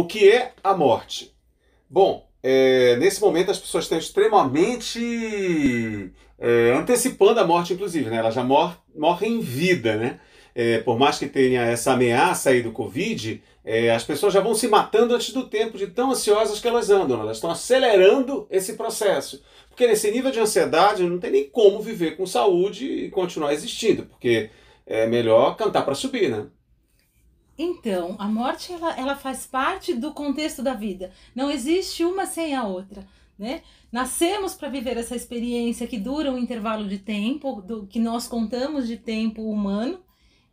O que é a morte? Bom, é, nesse momento as pessoas estão extremamente é, antecipando a morte, inclusive, né? Elas já mor morrem em vida, né? É, por mais que tenha essa ameaça aí do Covid, é, as pessoas já vão se matando antes do tempo, de tão ansiosas que elas andam. Né? Elas estão acelerando esse processo. Porque nesse nível de ansiedade não tem nem como viver com saúde e continuar existindo, porque é melhor cantar para subir, né? Então, a morte ela, ela faz parte do contexto da vida. Não existe uma sem a outra. Né? Nascemos para viver essa experiência que dura um intervalo de tempo, do que nós contamos de tempo humano,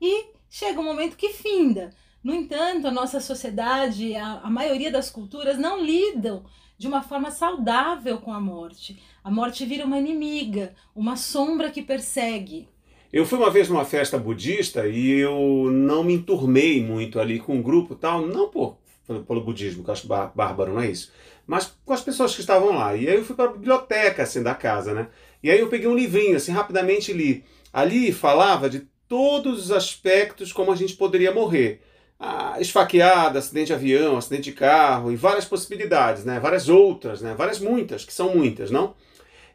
e chega um momento que finda. No entanto, a nossa sociedade, a, a maioria das culturas não lidam de uma forma saudável com a morte. A morte vira uma inimiga, uma sombra que persegue. Eu fui uma vez numa festa budista e eu não me enturmei muito ali com o um grupo tal, não por, pelo, pelo budismo, que eu acho bárbaro, não é isso? Mas com as pessoas que estavam lá. E aí eu fui para a biblioteca assim da casa, né? E aí eu peguei um livrinho, assim, rapidamente li. Ali falava de todos os aspectos como a gente poderia morrer. Ah, esfaqueada, acidente de avião, acidente de carro e várias possibilidades, né? Várias outras, né? Várias muitas, que são muitas, não?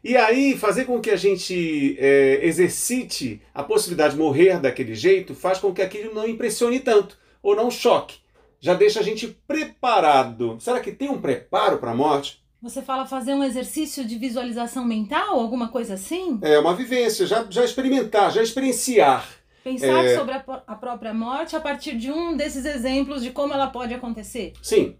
E aí, fazer com que a gente é, exercite a possibilidade de morrer daquele jeito faz com que aquilo não impressione tanto ou não choque. Já deixa a gente preparado. Será que tem um preparo para a morte? Você fala fazer um exercício de visualização mental, alguma coisa assim? É, uma vivência, já, já experimentar, já experienciar. Pensar é... sobre a, a, própria morte a partir de um desses exemplos de como ela pode acontecer? Sim.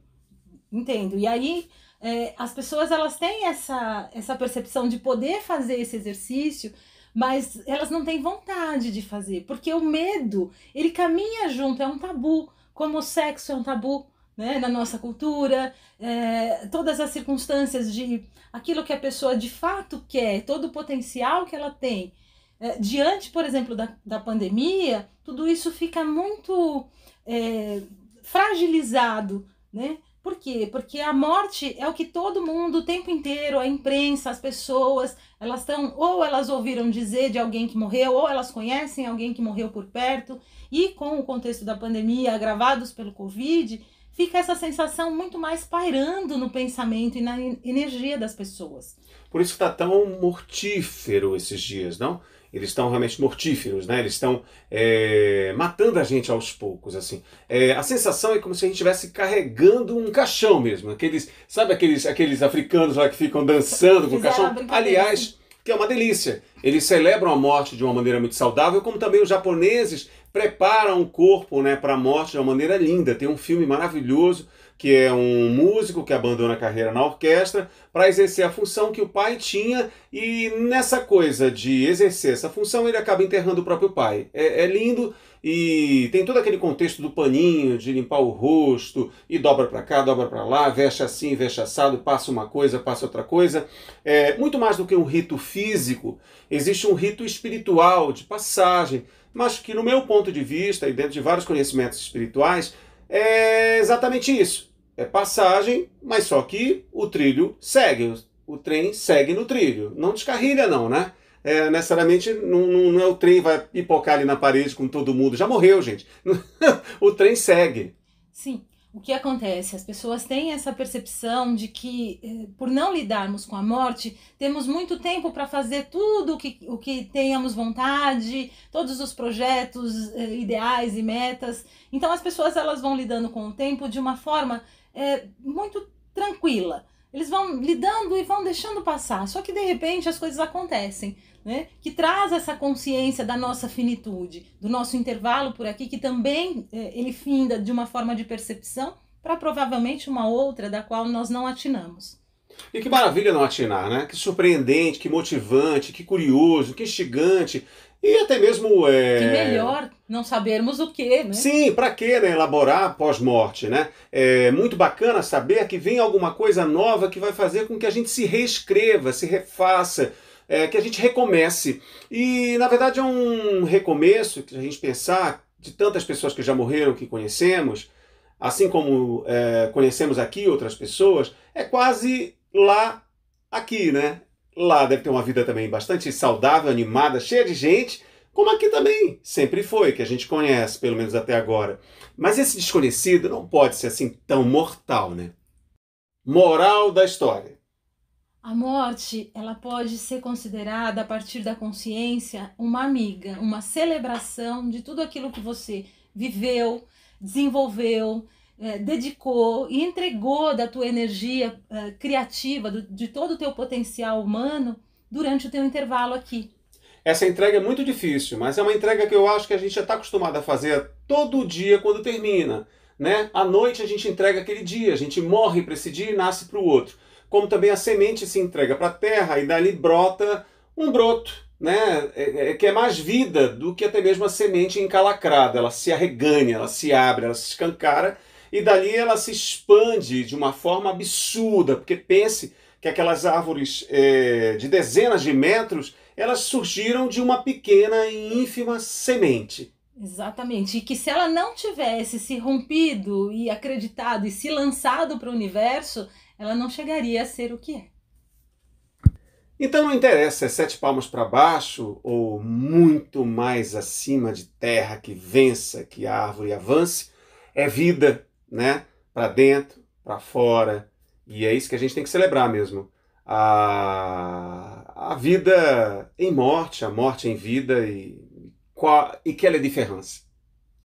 Entendo. E aí, é, as pessoas elas têm essa, essa percepção de poder fazer esse exercício, mas elas não têm vontade de fazer, porque o medo, ele caminha junto, é um tabu, como o sexo é um tabu, né, na nossa cultura, é, todas as circunstâncias de aquilo que a pessoa de fato quer, todo o potencial que ela tem. É, diante, por exemplo, da, da pandemia, tudo isso fica muito é, fragilizado, né? Por quê? Porque a morte é o que todo mundo o tempo inteiro, a imprensa, as pessoas, elas estão, ou elas ouviram dizer de alguém que morreu, ou elas conhecem alguém que morreu por perto, e com o contexto da pandemia, agravados pelo Covid, fica essa sensação muito mais pairando no pensamento e na energia das pessoas. Por isso está tão mortífero esses dias, não? Eles estão realmente mortíferos, né? Eles estão é, eh, matando a gente aos poucos, assim. É, a sensação é como se a gente estivesse carregando um caixão mesmo. Aqueles, sabe aqueles, aqueles africanos lá que ficam dançando com o caixão? Aliás, assim que é uma delícia. Eles celebram a morte de uma maneira muito saudável, como também os japoneses preparam o corpo né, para a morte de uma maneira linda. Tem um filme maravilhoso que é um músico que abandona a carreira na orquestra para exercer a função que o pai tinha e nessa coisa de exercer essa função ele acaba enterrando o próprio pai. É, é lindo e tem todo aquele contexto do paninho, de limpar o rosto e dobra para cá, dobra para lá, veste assim, veste assado, passa uma coisa, passa outra coisa. É muito mais do que um rito físico, existe um rito espiritual de passagem, mas que no meu ponto de vista e dentro de vários conhecimentos espirituais é exatamente isso é passagem, mas só que o trilho segue, o trem segue no trilho, não descarrilha não, né? É, necessariamente não, não, não, é o trem vai pipocar ali na parede com todo mundo, já morreu, gente. o trem segue. Sim. O que acontece? As pessoas têm essa percepção de que, eh, por não lidarmos com a morte, temos muito tempo para fazer tudo o que, o que tenhamos vontade, todos os projetos, eh, ideais e metas. Então, as pessoas elas vão lidando com o tempo de uma forma é, muito tranquila. Eles vão lidando e vão deixando passar. Só que de repente as coisas acontecem, né? Que traz essa consciência da nossa finitude, do nosso intervalo por aqui, que também é, ele finda de uma forma de percepção para provavelmente uma outra da qual nós não atinamos. E que maravilha não atinar, né? Que surpreendente, que motivante, que curioso, que instigante e até mesmo. É... Que melhor não sabermos o que, né? Sim, para que né, elaborar pós-morte, né? É muito bacana saber que vem alguma coisa nova que vai fazer com que a gente se reescreva, se refaça, é, que a gente recomece. E na verdade é um recomeço que a gente pensar de tantas pessoas que já morreram que conhecemos, assim como é, conhecemos aqui outras pessoas, é quase lá aqui, né? Lá deve ter uma vida também bastante saudável, animada, cheia de gente, como aqui também sempre foi, que a gente conhece, pelo menos até agora. Mas esse desconhecido não pode ser assim tão mortal, né? Moral da história. A morte, ela pode ser considerada a partir da consciência uma amiga, uma celebração de tudo aquilo que você viveu, desenvolveu, é, dedicou e entregou da tua energia é, criativa, do, de todo o teu potencial humano durante o teu intervalo aqui. Essa entrega é muito difícil, mas é uma entrega que eu acho que a gente já está acostumado a fazer todo dia quando termina. Né? À noite a gente entrega aquele dia, a gente morre para esse dia e nasce para o outro. Como também a semente se entrega para a terra e dali brota um broto, né? É, é, é, que é mais vida do que até mesmo a semente encalacrada. Ela se arreganha, ela se abre, ela se escancara e dali ela se expande de uma forma absurda, porque pense que aquelas árvores é, de dezenas de metros, elas surgiram de uma pequena e ínfima semente. Exatamente. E que se ela não tivesse se rompido e acreditado e se lançado para o universo, ela não chegaria a ser o que é. Então não interessa, é sete palmos para baixo ou muito mais acima de terra que vença, que a árvore avance, é vida, né? Para dentro, para fora. E é isso que a gente tem que celebrar mesmo. A, a vida em morte, a morte em vida e, qual, e que ela é diferença.